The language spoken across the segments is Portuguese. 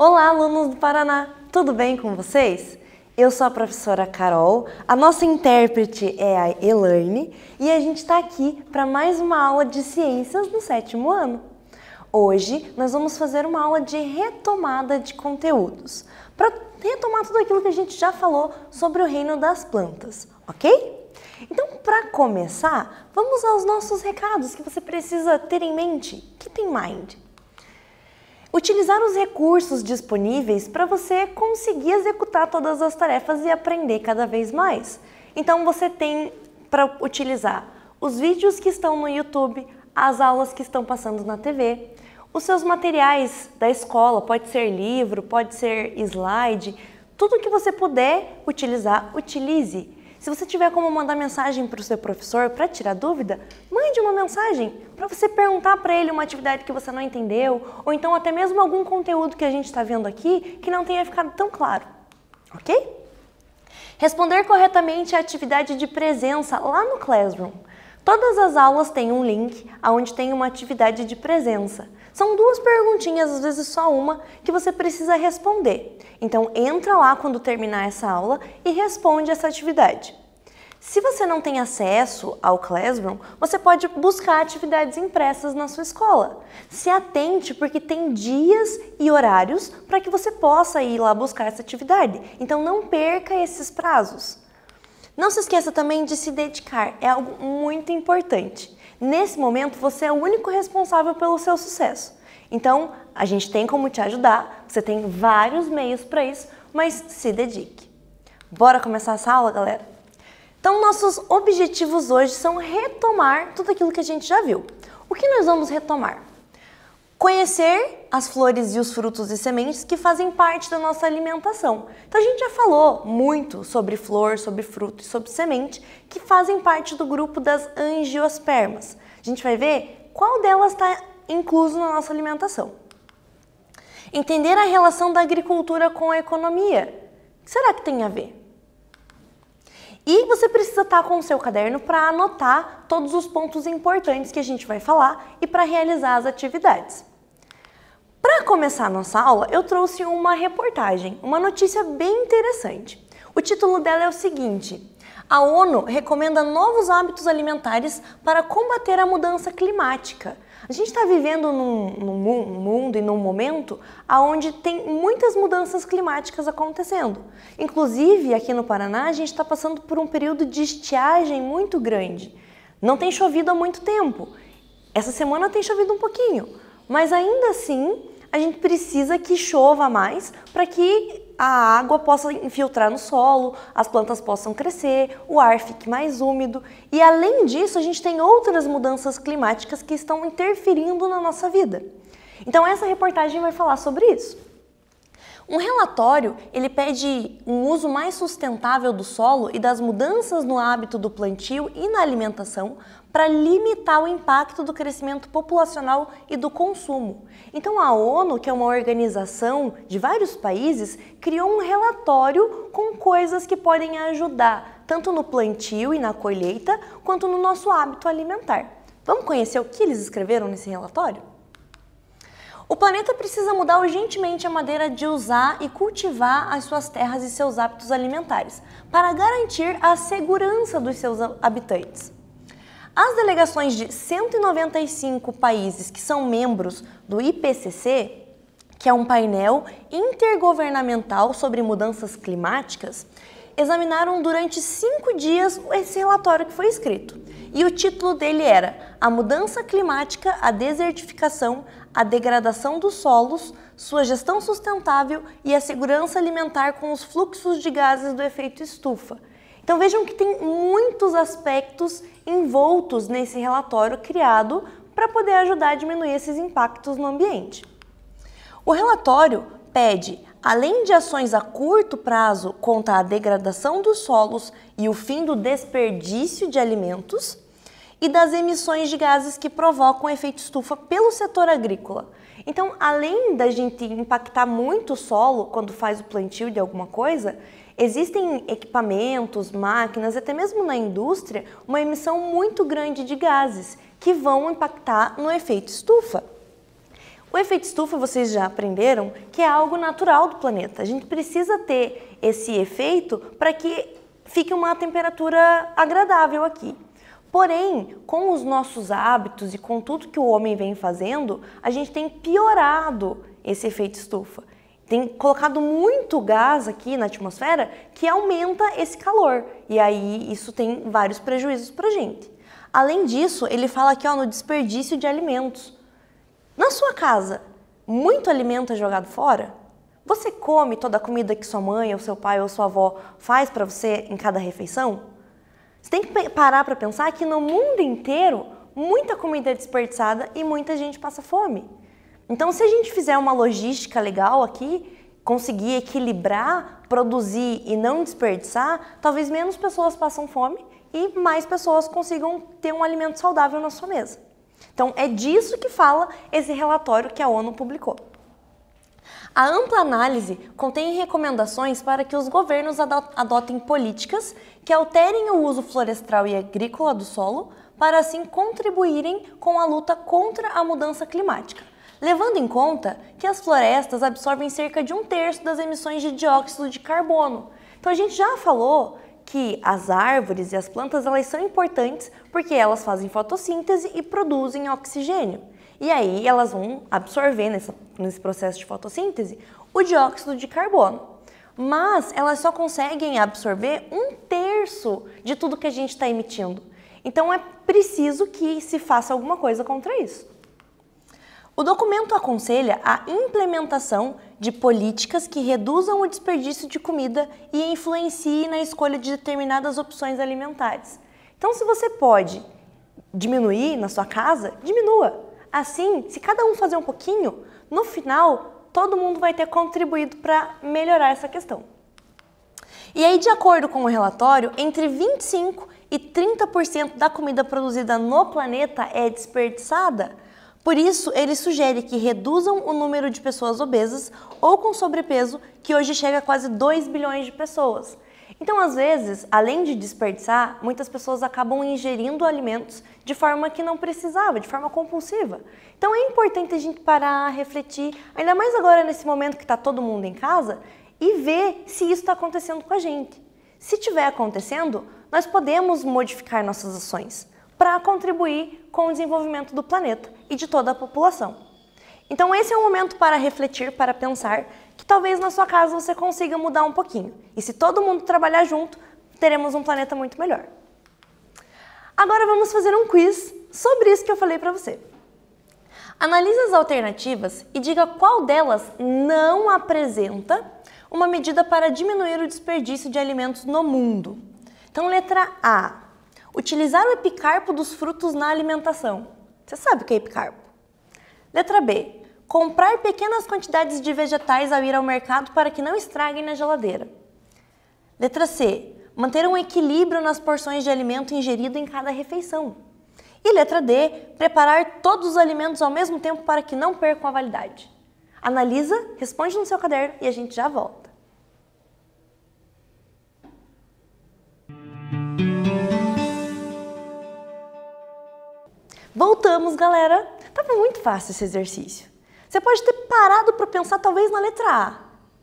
Olá, alunos do Paraná! Tudo bem com vocês? Eu sou a professora Carol, a nossa intérprete é a Elaine e a gente está aqui para mais uma aula de ciências do sétimo ano. Hoje nós vamos fazer uma aula de retomada de conteúdos, para retomar tudo aquilo que a gente já falou sobre o reino das plantas, ok? Então, para começar, vamos aos nossos recados que você precisa ter em mente. Que tem mind? Utilizar os recursos disponíveis para você conseguir executar todas as tarefas e aprender cada vez mais. Então você tem para utilizar os vídeos que estão no YouTube, as aulas que estão passando na TV, os seus materiais da escola, pode ser livro, pode ser slide, tudo que você puder utilizar, utilize. Se você tiver como mandar mensagem para o seu professor para tirar dúvida, mande uma mensagem para você perguntar para ele uma atividade que você não entendeu, ou então até mesmo algum conteúdo que a gente está vendo aqui que não tenha ficado tão claro, ok? Responder corretamente a é atividade de presença lá no Classroom. Todas as aulas têm um link onde tem uma atividade de presença. São duas perguntinhas, às vezes só uma, que você precisa responder. Então entra lá quando terminar essa aula e responde essa atividade. Se você não tem acesso ao Classroom, você pode buscar atividades impressas na sua escola. Se atente porque tem dias e horários para que você possa ir lá buscar essa atividade. Então não perca esses prazos. Não se esqueça também de se dedicar, é algo muito importante. Nesse momento, você é o único responsável pelo seu sucesso. Então, a gente tem como te ajudar, você tem vários meios para isso, mas se dedique. Bora começar essa aula, galera? Então, nossos objetivos hoje são retomar tudo aquilo que a gente já viu. O que nós vamos retomar? Conhecer as flores e os frutos e sementes que fazem parte da nossa alimentação. Então a gente já falou muito sobre flor, sobre fruto e sobre semente que fazem parte do grupo das angiospermas. A gente vai ver qual delas está incluso na nossa alimentação. Entender a relação da agricultura com a economia. O que será que tem a ver? E você precisa estar tá com o seu caderno para anotar todos os pontos importantes que a gente vai falar e para realizar as atividades. Para começar a nossa aula, eu trouxe uma reportagem, uma notícia bem interessante. O título dela é o seguinte: a ONU recomenda novos hábitos alimentares para combater a mudança climática. A gente está vivendo num, num, mundo e num momento onde tem muitas mudanças climáticas acontecendo. Inclusive, aqui no Paraná, a gente está passando por um período de estiagem muito grande. Não tem chovido há muito tempo. Essa semana tem chovido um pouquinho, mas ainda assim a gente precisa que chova mais para que a água possa infiltrar no solo, as plantas possam crescer, o ar fique mais úmido. E além disso, a gente tem outras mudanças climáticas que estão interferindo na nossa vida. Então essa reportagem vai falar sobre isso. Um relatório, ele pede um uso mais sustentável do solo e das mudanças no hábito do plantio e na alimentação para limitar o impacto do crescimento populacional e do consumo. Então a ONU, que é uma organização de vários países, criou um relatório com coisas que podem ajudar tanto no plantio e na colheita, quanto no nosso hábito alimentar. Vamos conhecer o que eles escreveram nesse relatório? O planeta precisa mudar urgentemente a maneira de usar e cultivar as suas terras e seus hábitos alimentares, para garantir a segurança dos seus habitantes. As delegações de 195 países que são membros do IPCC, que é um painel intergovernamental sobre mudanças climáticas, examinaram durante cinco dias esse relatório que foi escrito e o título dele era A Mudança Climática, a Desertificação, a Degradação dos Solos, Sua Gestão Sustentável e a Segurança Alimentar com os Fluxos de Gases do Efeito Estufa. Então vejam que tem muitos aspectos envoltos nesse relatório criado para poder ajudar a diminuir esses impactos no ambiente. O relatório pede além de ações a curto prazo contra a degradação dos solos e o fim do desperdício de alimentos, e das emissões de gases que provocam efeito estufa pelo setor agrícola. Então, além da gente impactar muito o solo quando faz o plantio de alguma coisa, existem equipamentos, máquinas, até mesmo na indústria, uma emissão muito grande de gases que vão impactar no efeito estufa. O efeito estufa, vocês já aprenderam, que é algo natural do planeta. A gente precisa ter esse efeito para que fique uma temperatura agradável aqui. Porém, com os nossos hábitos e com tudo que o homem vem fazendo, a gente tem piorado esse efeito estufa. Tem colocado muito gás aqui na atmosfera que aumenta esse calor. E aí isso tem vários prejuízos para a gente. Além disso, ele fala aqui ó, no desperdício de alimentos. Na sua casa, muito alimento é jogado fora? Você come toda a comida que sua mãe, ou seu pai, ou sua avó faz para você em cada refeição? Você tem que parar para pensar que no mundo inteiro muita comida é desperdiçada e muita gente passa fome. Então, se a gente fizer uma logística legal aqui, conseguir equilibrar, produzir e não desperdiçar, talvez menos pessoas passam fome e mais pessoas consigam ter um alimento saudável na sua mesa. Então, é disso que fala esse relatório que a ONU publicou. A ampla análise contém recomendações para que os governos adotem políticas que alterem o uso florestal e agrícola do solo, para assim contribuírem com a luta contra a mudança climática, levando em conta que as florestas absorvem cerca de um terço das emissões de dióxido de carbono. Então a gente já falou que as árvores e as plantas elas são importantes porque elas fazem fotossíntese e produzem oxigênio. E aí elas vão absorver nessa, nesse processo de fotossíntese o dióxido de carbono. Mas elas só conseguem absorver um terço de tudo que a gente está emitindo. Então é preciso que se faça alguma coisa contra isso. O documento aconselha a implementação de políticas que reduzam o desperdício de comida e influenciem na escolha de determinadas opções alimentares. Então, se você pode diminuir na sua casa, diminua. Assim, se cada um fazer um pouquinho, no final todo mundo vai ter contribuído para melhorar essa questão. E aí, de acordo com o relatório, entre 25 e 30% da comida produzida no planeta é desperdiçada. Por isso, ele sugere que reduzam o número de pessoas obesas ou com sobrepeso, que hoje chega a quase 2 bilhões de pessoas. Então, às vezes, além de desperdiçar, muitas pessoas acabam ingerindo alimentos de forma que não precisava, de forma compulsiva. Então, é importante a gente parar, refletir, ainda mais agora nesse momento que está todo mundo em casa, e ver se isso está acontecendo com a gente. Se estiver acontecendo, nós podemos modificar nossas ações para contribuir com o desenvolvimento do planeta e de toda a população. Então esse é o momento para refletir, para pensar, que talvez na sua casa você consiga mudar um pouquinho. E se todo mundo trabalhar junto, teremos um planeta muito melhor. Agora vamos fazer um quiz sobre isso que eu falei para você. Analise as alternativas e diga qual delas não apresenta uma medida para diminuir o desperdício de alimentos no mundo. Então, letra A, Utilizar o epicarpo dos frutos na alimentação. Você sabe o que é epicarpo? Letra B. Comprar pequenas quantidades de vegetais ao ir ao mercado para que não estraguem na geladeira. Letra C. Manter um equilíbrio nas porções de alimento ingerido em cada refeição. E letra D. Preparar todos os alimentos ao mesmo tempo para que não percam a validade. Analisa, responde no seu caderno e a gente já volta. Voltamos, galera. Tava muito fácil esse exercício. Você pode ter parado para pensar talvez na letra A,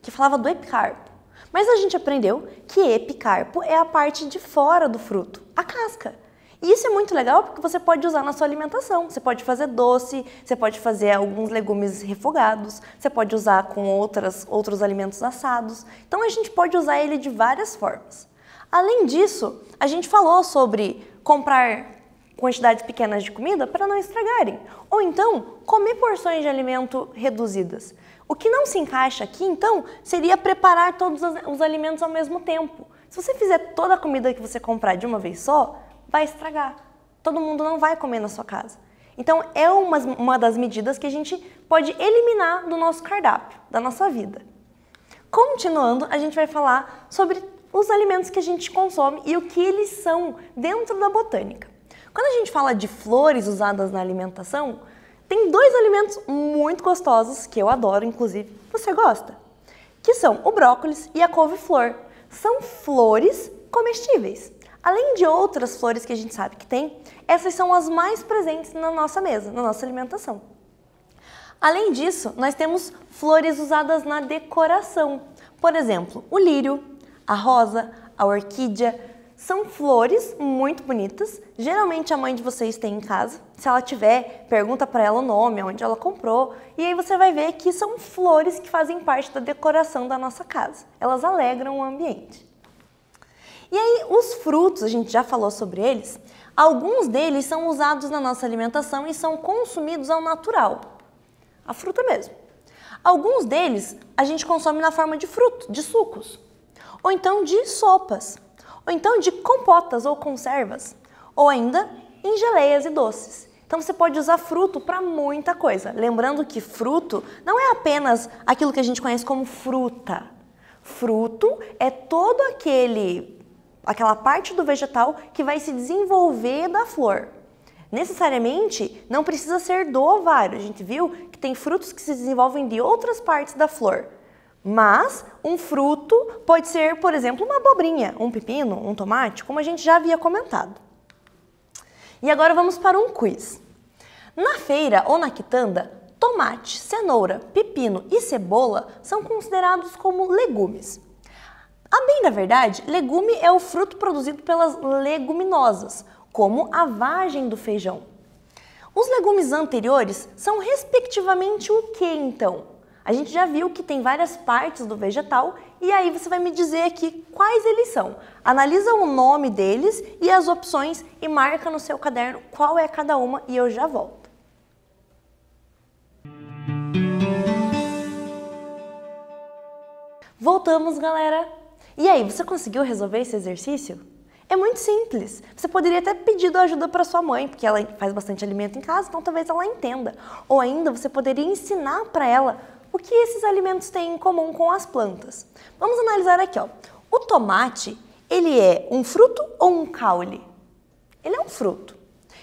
que falava do epicarpo. Mas a gente aprendeu que epicarpo é a parte de fora do fruto, a casca. E isso é muito legal porque você pode usar na sua alimentação. Você pode fazer doce, você pode fazer alguns legumes refogados, você pode usar com outras, outros alimentos assados. Então a gente pode usar ele de várias formas. Além disso, a gente falou sobre comprar quantidades pequenas de comida para não estragarem. Ou então, comer porções de alimento reduzidas. O que não se encaixa aqui, então, seria preparar todos os alimentos ao mesmo tempo. Se você fizer toda a comida que você comprar de uma vez só, vai estragar. Todo mundo não vai comer na sua casa. Então, é uma, uma das medidas que a gente pode eliminar do nosso cardápio, da nossa vida. Continuando, a gente vai falar sobre os alimentos que a gente consome e o que eles são dentro da botânica. Quando a gente fala de flores usadas na alimentação, tem dois alimentos muito gostosos que eu adoro, inclusive, você gosta? Que são o brócolis e a couve-flor. São flores comestíveis. Além de outras flores que a gente sabe que tem, essas são as mais presentes na nossa mesa, na nossa alimentação. Além disso, nós temos flores usadas na decoração. Por exemplo, o lírio, a rosa, a orquídea, são flores muito bonitas. Geralmente a mãe de vocês tem em casa. Se ela tiver, pergunta para ela o nome, onde ela comprou. E aí você vai ver que são flores que fazem parte da decoração da nossa casa. Elas alegram o ambiente. E aí, os frutos, a gente já falou sobre eles, alguns deles são usados na nossa alimentação e são consumidos ao natural. A fruta mesmo. Alguns deles a gente consome na forma de fruto, de sucos, ou então de sopas ou então de compotas ou conservas, ou ainda em geleias e doces. Então você pode usar fruto para muita coisa. Lembrando que fruto não é apenas aquilo que a gente conhece como fruta. Fruto é todo aquele aquela parte do vegetal que vai se desenvolver da flor. Necessariamente não precisa ser do ovário. A gente viu que tem frutos que se desenvolvem de outras partes da flor. Mas um fruto pode ser, por exemplo, uma abobrinha, um pepino, um tomate, como a gente já havia comentado. E agora vamos para um quiz. Na feira ou na quitanda, tomate, cenoura, pepino e cebola são considerados como legumes. A bem da verdade, legume é o fruto produzido pelas leguminosas, como a vagem do feijão. Os legumes anteriores são respectivamente o que então? A gente já viu que tem várias partes do vegetal e aí você vai me dizer aqui quais eles são. Analisa o nome deles e as opções e marca no seu caderno qual é cada uma e eu já volto. Voltamos, galera! E aí, você conseguiu resolver esse exercício? É muito simples. Você poderia até pedir ajuda para sua mãe, porque ela faz bastante alimento em casa, então talvez ela entenda. Ou ainda você poderia ensinar para ela o que esses alimentos têm em comum com as plantas? Vamos analisar aqui, ó. O tomate, ele é um fruto ou um caule? Ele é um fruto.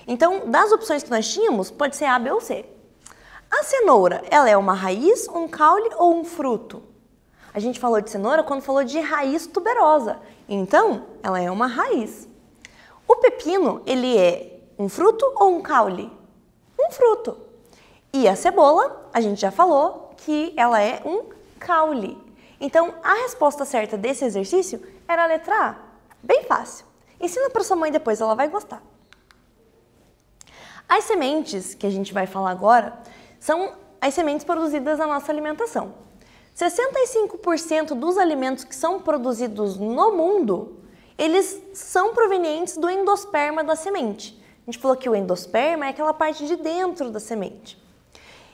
Então, das opções que nós tínhamos, pode ser A, B ou C. A cenoura, ela é uma raiz, um caule ou um fruto? A gente falou de cenoura quando falou de raiz tuberosa. Então, ela é uma raiz. O pepino, ele é um fruto ou um caule? Um fruto. E a cebola, a gente já falou, que ela é um caule. Então, a resposta certa desse exercício era a letra A. Bem fácil. Ensina para sua mãe depois, ela vai gostar. As sementes que a gente vai falar agora são as sementes produzidas na nossa alimentação. 65% dos alimentos que são produzidos no mundo, eles são provenientes do endosperma da semente. A gente falou que o endosperma é aquela parte de dentro da semente.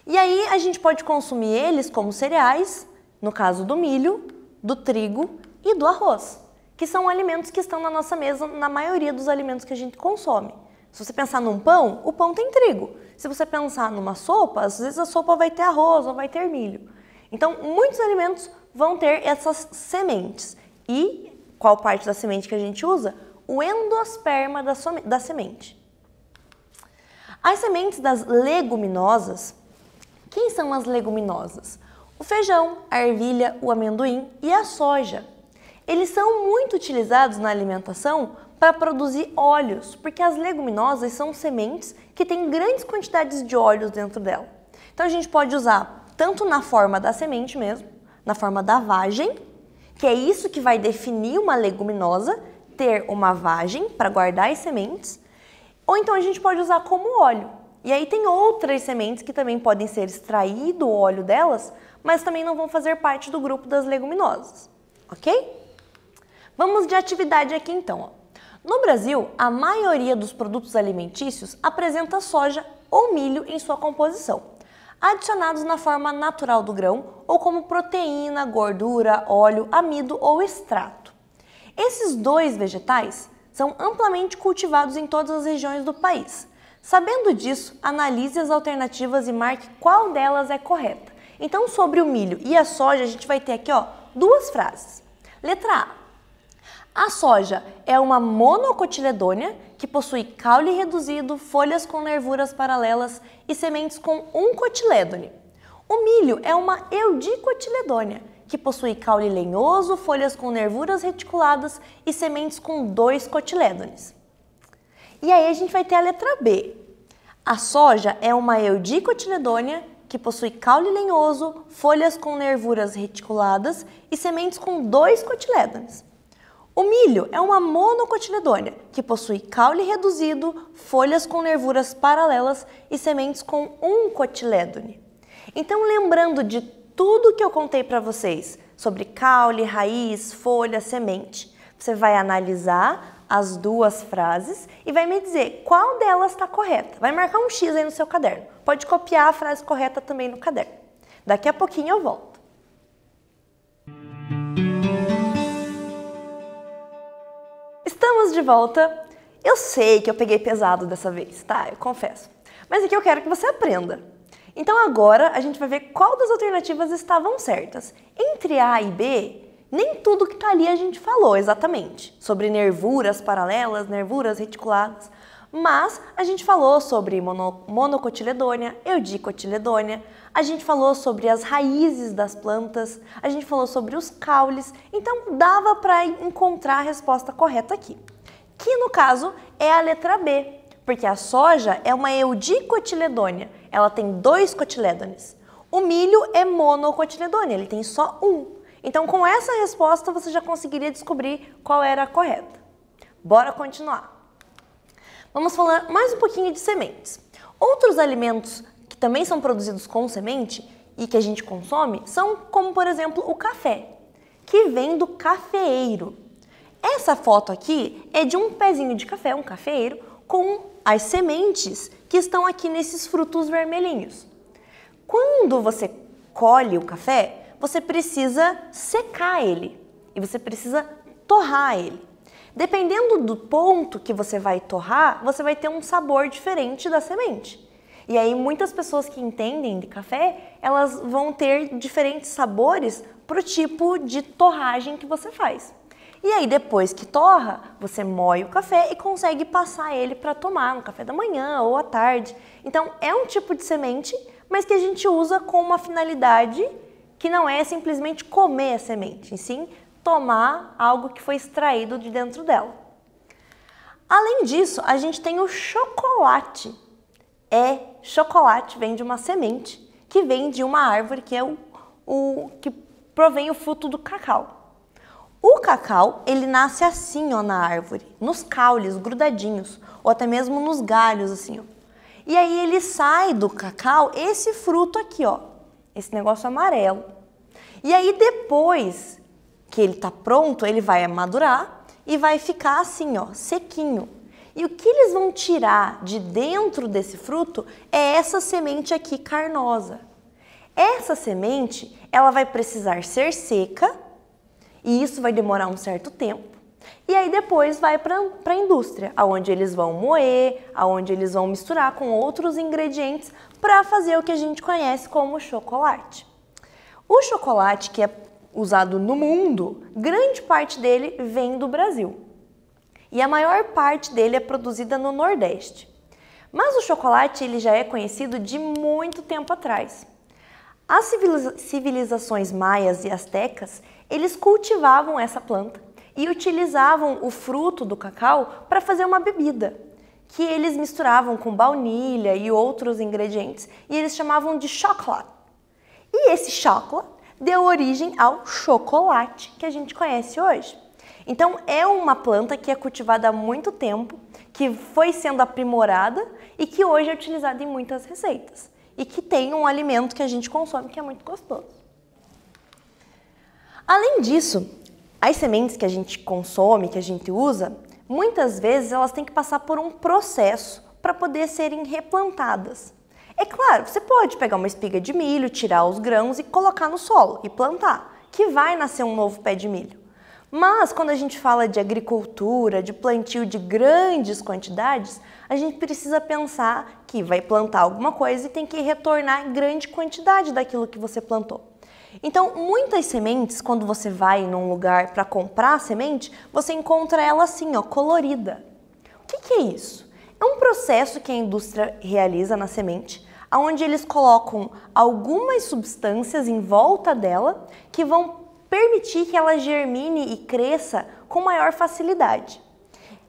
E aí a gente pode consumir eles como cereais, no caso do milho, do trigo e do arroz, que são alimentos que estão na nossa mesa na maioria dos alimentos que a gente consome. Se você pensar num pão, o pão tem trigo. Se você pensar numa sopa, às vezes a sopa vai ter arroz ou vai ter milho. Então, muitos alimentos vão ter essas sementes. E qual parte da semente que a gente usa? O endosperma da, da semente. As sementes das leguminosas quem são as leguminosas? O feijão, a ervilha, o amendoim e a soja. Eles são muito utilizados na alimentação para produzir óleos, porque as leguminosas são sementes que têm grandes quantidades de óleos dentro dela. Então a gente pode usar tanto na forma da semente mesmo, na forma da vagem, que é isso que vai definir uma leguminosa, ter uma vagem para guardar as sementes, ou então a gente pode usar como óleo. E aí tem outras sementes que também podem ser extraído o óleo delas, mas também não vão fazer parte do grupo das leguminosas, ok? Vamos de atividade aqui então. No Brasil, a maioria dos produtos alimentícios apresenta soja ou milho em sua composição, adicionados na forma natural do grão ou como proteína, gordura, óleo, amido ou extrato. Esses dois vegetais são amplamente cultivados em todas as regiões do país Sabendo disso, analise as alternativas e marque qual delas é correta. Então, sobre o milho e a soja, a gente vai ter aqui ó, duas frases. Letra A. A soja é uma monocotiledônia que possui caule reduzido, folhas com nervuras paralelas e sementes com um cotilédone. O milho é uma eudicotiledônia que possui caule lenhoso, folhas com nervuras reticuladas e sementes com dois cotilédones. E aí a gente vai ter a letra B. A soja é uma eudicotiledônia que possui caule lenhoso, folhas com nervuras reticuladas e sementes com dois cotilédones. O milho é uma monocotiledônia que possui caule reduzido, folhas com nervuras paralelas e sementes com um cotilédone. Então, lembrando de tudo que eu contei para vocês sobre caule, raiz, folha, semente, você vai analisar as duas frases e vai me dizer qual delas está correta. Vai marcar um X aí no seu caderno. Pode copiar a frase correta também no caderno. Daqui a pouquinho eu volto. Estamos de volta. Eu sei que eu peguei pesado dessa vez, tá? Eu confesso. Mas aqui é eu quero que você aprenda. Então agora a gente vai ver qual das alternativas estavam certas. Entre A e B, nem tudo que está ali a gente falou exatamente, sobre nervuras paralelas, nervuras reticuladas, mas a gente falou sobre mono, monocotiledônia, eudicotiledônia, a gente falou sobre as raízes das plantas, a gente falou sobre os caules, então dava para encontrar a resposta correta aqui. Que no caso é a letra B, porque a soja é uma eudicotiledônia, ela tem dois cotiledones. O milho é monocotiledônia, ele tem só um. Então, com essa resposta, você já conseguiria descobrir qual era a correta. Bora continuar. Vamos falar mais um pouquinho de sementes. Outros alimentos que também são produzidos com semente e que a gente consome são como, por exemplo, o café, que vem do cafeeiro. Essa foto aqui é de um pezinho de café, um cafeeiro, com as sementes que estão aqui nesses frutos vermelhinhos. Quando você colhe o café, você precisa secar ele e você precisa torrar ele. Dependendo do ponto que você vai torrar, você vai ter um sabor diferente da semente. E aí muitas pessoas que entendem de café, elas vão ter diferentes sabores para o tipo de torragem que você faz. E aí depois que torra, você moe o café e consegue passar ele para tomar no café da manhã ou à tarde. Então é um tipo de semente, mas que a gente usa com uma finalidade que não é simplesmente comer a semente, e sim tomar algo que foi extraído de dentro dela. Além disso, a gente tem o chocolate. É, chocolate vem de uma semente que vem de uma árvore que é o, o que provém o fruto do cacau. O cacau, ele nasce assim, ó, na árvore, nos caules, grudadinhos, ou até mesmo nos galhos, assim, ó. E aí ele sai do cacau esse fruto aqui, ó, esse negócio amarelo. E aí depois que ele tá pronto, ele vai amadurar e vai ficar assim, ó, sequinho. E o que eles vão tirar de dentro desse fruto é essa semente aqui carnosa. Essa semente, ela vai precisar ser seca e isso vai demorar um certo tempo. E aí depois vai para a indústria, aonde eles vão moer, aonde eles vão misturar com outros ingredientes para fazer o que a gente conhece como chocolate. O chocolate que é usado no mundo, grande parte dele vem do Brasil. E a maior parte dele é produzida no Nordeste. Mas o chocolate ele já é conhecido de muito tempo atrás. As civilizações maias e astecas, eles cultivavam essa planta e utilizavam o fruto do cacau para fazer uma bebida que eles misturavam com baunilha e outros ingredientes e eles chamavam de chocolate. E esse chocolate deu origem ao chocolate que a gente conhece hoje. Então é uma planta que é cultivada há muito tempo, que foi sendo aprimorada e que hoje é utilizada em muitas receitas e que tem um alimento que a gente consome que é muito gostoso. Além disso, as sementes que a gente consome, que a gente usa, muitas vezes elas têm que passar por um processo para poder serem replantadas. É claro, você pode pegar uma espiga de milho, tirar os grãos e colocar no solo e plantar, que vai nascer um novo pé de milho. Mas quando a gente fala de agricultura, de plantio de grandes quantidades, a gente precisa pensar que vai plantar alguma coisa e tem que retornar grande quantidade daquilo que você plantou. Então, muitas sementes, quando você vai num lugar para comprar semente, você encontra ela assim, ó, colorida. O que, que é isso? É um processo que a indústria realiza na semente, onde eles colocam algumas substâncias em volta dela que vão permitir que ela germine e cresça com maior facilidade.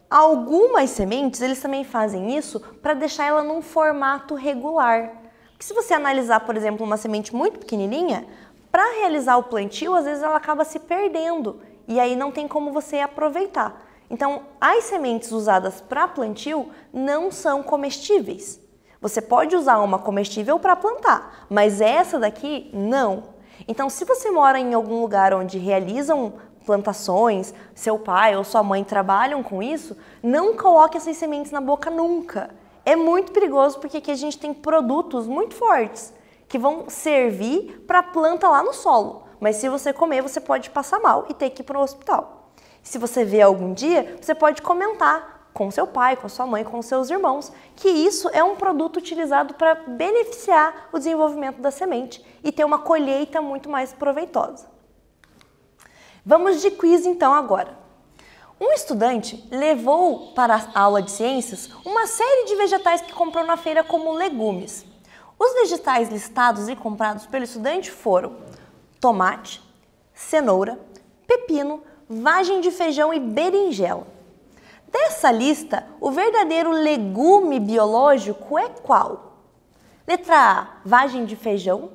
Algumas sementes, eles também fazem isso para deixar ela num formato regular. Porque se você analisar, por exemplo, uma semente muito pequenininha, para realizar o plantio, às vezes ela acaba se perdendo e aí não tem como você aproveitar. Então, as sementes usadas para plantio não são comestíveis. Você pode usar uma comestível para plantar, mas essa daqui não. Então, se você mora em algum lugar onde realizam plantações, seu pai ou sua mãe trabalham com isso, não coloque essas sementes na boca nunca. É muito perigoso porque aqui a gente tem produtos muito fortes que vão servir para a planta lá no solo. Mas se você comer, você pode passar mal e ter que ir para o hospital. Se você vê algum dia, você pode comentar com seu pai, com sua mãe, com seus irmãos, que isso é um produto utilizado para beneficiar o desenvolvimento da semente e ter uma colheita muito mais proveitosa. Vamos de quiz então agora. Um estudante levou para a aula de ciências uma série de vegetais que comprou na feira como legumes. Os vegetais listados e comprados pelo estudante foram tomate, cenoura, pepino, vagem de feijão e berinjela. Dessa lista, o verdadeiro legume biológico é qual? Letra A, vagem de feijão.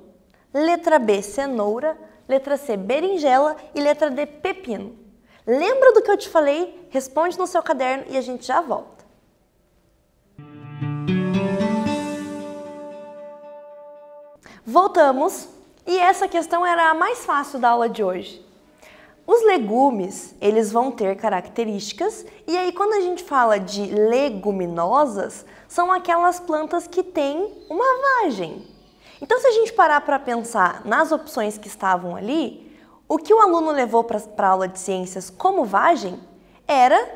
Letra B, cenoura. Letra C, berinjela. E letra D, pepino. Lembra do que eu te falei? Responde no seu caderno e a gente já volta. Voltamos e essa questão era a mais fácil da aula de hoje. Os legumes, eles vão ter características, e aí quando a gente fala de leguminosas, são aquelas plantas que têm uma vagem. Então se a gente parar para pensar nas opções que estavam ali, o que o aluno levou para a aula de ciências como vagem era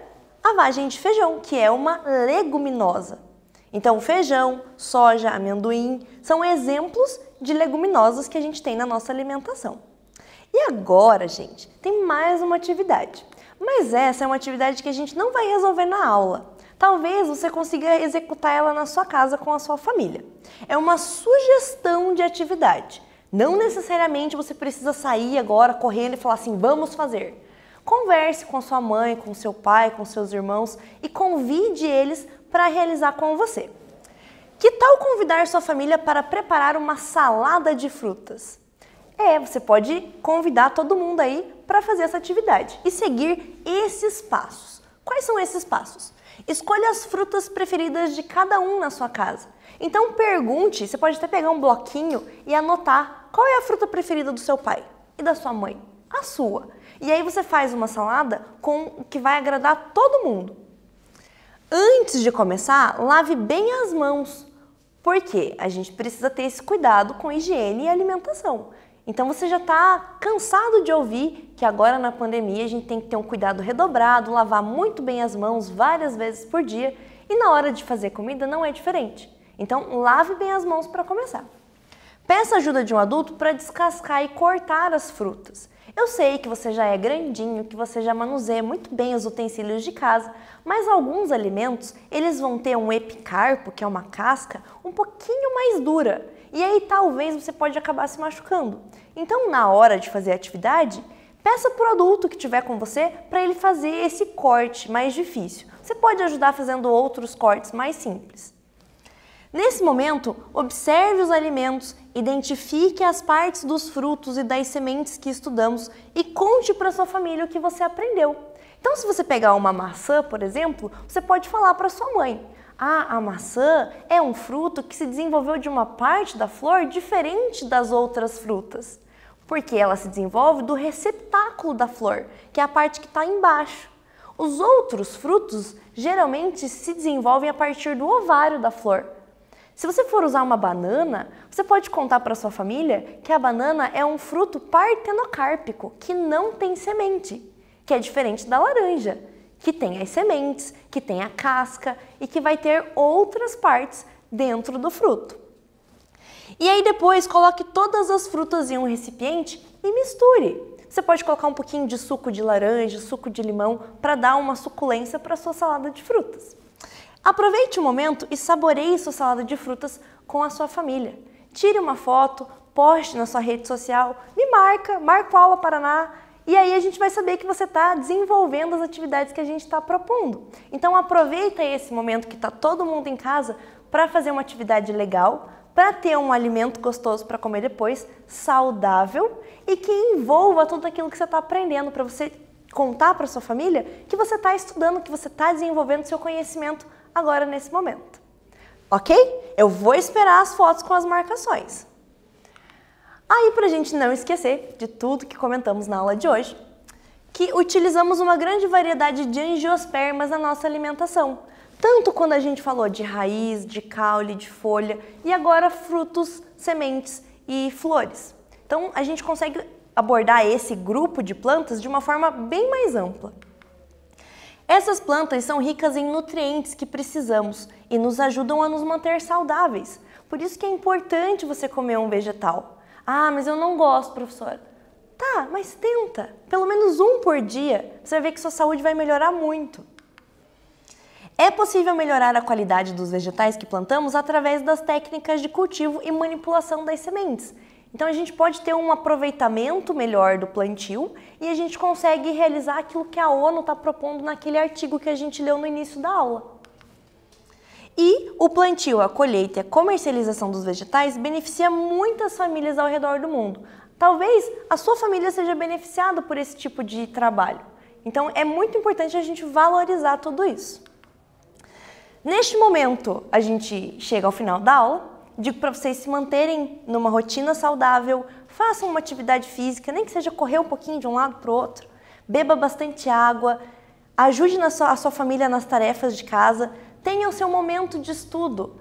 a vagem de feijão, que é uma leguminosa. Então, feijão, soja, amendoim são exemplos de leguminosas que a gente tem na nossa alimentação. E agora, gente, tem mais uma atividade. Mas essa é uma atividade que a gente não vai resolver na aula. Talvez você consiga executar ela na sua casa com a sua família. É uma sugestão de atividade. Não necessariamente você precisa sair agora correndo e falar assim: vamos fazer. Converse com sua mãe, com seu pai, com seus irmãos e convide eles para realizar com você. Que tal convidar sua família para preparar uma salada de frutas? É, você pode convidar todo mundo aí para fazer essa atividade e seguir esses passos. Quais são esses passos? Escolha as frutas preferidas de cada um na sua casa. Então pergunte, você pode até pegar um bloquinho e anotar qual é a fruta preferida do seu pai e da sua mãe, a sua. E aí você faz uma salada com que vai agradar todo mundo. Antes de começar, lave bem as mãos, porque a gente precisa ter esse cuidado com higiene e alimentação. Então você já está cansado de ouvir que agora na pandemia a gente tem que ter um cuidado redobrado, lavar muito bem as mãos várias vezes por dia e na hora de fazer comida não é diferente. Então lave bem as mãos para começar. Peça ajuda de um adulto para descascar e cortar as frutas. Eu sei que você já é grandinho, que você já manuseia muito bem os utensílios de casa, mas alguns alimentos, eles vão ter um epicarpo, que é uma casca, um pouquinho mais dura. E aí talvez você pode acabar se machucando. Então, na hora de fazer a atividade, Peça para o adulto que tiver com você para ele fazer esse corte mais difícil. Você pode ajudar fazendo outros cortes mais simples. Nesse momento, observe os alimentos, identifique as partes dos frutos e das sementes que estudamos e conte para sua família o que você aprendeu. Então, se você pegar uma maçã, por exemplo, você pode falar para sua mãe: "Ah, a maçã é um fruto que se desenvolveu de uma parte da flor diferente das outras frutas, porque ela se desenvolve do receptáculo da flor, que é a parte que está embaixo. Os outros frutos geralmente se desenvolvem a partir do ovário da flor." Se você for usar uma banana, você pode contar para sua família que a banana é um fruto partenocárpico, que não tem semente, que é diferente da laranja, que tem as sementes, que tem a casca e que vai ter outras partes dentro do fruto. E aí depois coloque todas as frutas em um recipiente e misture. Você pode colocar um pouquinho de suco de laranja, suco de limão para dar uma suculência para sua salada de frutas. Aproveite o momento e saboreie sua salada de frutas com a sua família. Tire uma foto, poste na sua rede social, me marca, marca o Aula Paraná, e aí a gente vai saber que você está desenvolvendo as atividades que a gente está propondo. Então aproveita esse momento que está todo mundo em casa para fazer uma atividade legal, para ter um alimento gostoso para comer depois, saudável e que envolva tudo aquilo que você está aprendendo para você contar para sua família que você está estudando, que você está desenvolvendo seu conhecimento agora nesse momento. Ok? Eu vou esperar as fotos com as marcações. Aí, para a gente não esquecer de tudo que comentamos na aula de hoje, que utilizamos uma grande variedade de angiospermas na nossa alimentação, tanto quando a gente falou de raiz, de caule, de folha e agora frutos, sementes e flores. Então, a gente consegue abordar esse grupo de plantas de uma forma bem mais ampla. Essas plantas são ricas em nutrientes que precisamos e nos ajudam a nos manter saudáveis. Por isso que é importante você comer um vegetal. Ah, mas eu não gosto, professora. Tá, mas tenta. Pelo menos um por dia. Você vai ver que sua saúde vai melhorar muito. É possível melhorar a qualidade dos vegetais que plantamos através das técnicas de cultivo e manipulação das sementes. Então a gente pode ter um aproveitamento melhor do plantio e a gente consegue realizar aquilo que a ONU está propondo naquele artigo que a gente leu no início da aula. E o plantio, a colheita e a comercialização dos vegetais beneficia muitas famílias ao redor do mundo. Talvez a sua família seja beneficiada por esse tipo de trabalho. Então é muito importante a gente valorizar tudo isso. Neste momento, a gente chega ao final da aula digo para vocês se manterem numa rotina saudável, façam uma atividade física, nem que seja correr um pouquinho de um lado para o outro, beba bastante água, ajude na sua, a sua família nas tarefas de casa, tenha o seu momento de estudo.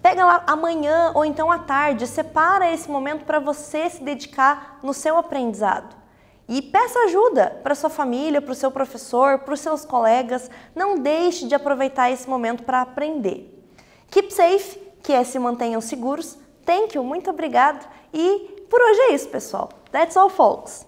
Pega lá amanhã ou então à tarde, separa esse momento para você se dedicar no seu aprendizado. E peça ajuda para sua família, para o seu professor, para os seus colegas. Não deixe de aproveitar esse momento para aprender. Keep safe que é se mantenham seguros. Thank you, muito obrigado. E por hoje é isso, pessoal. That's all, folks.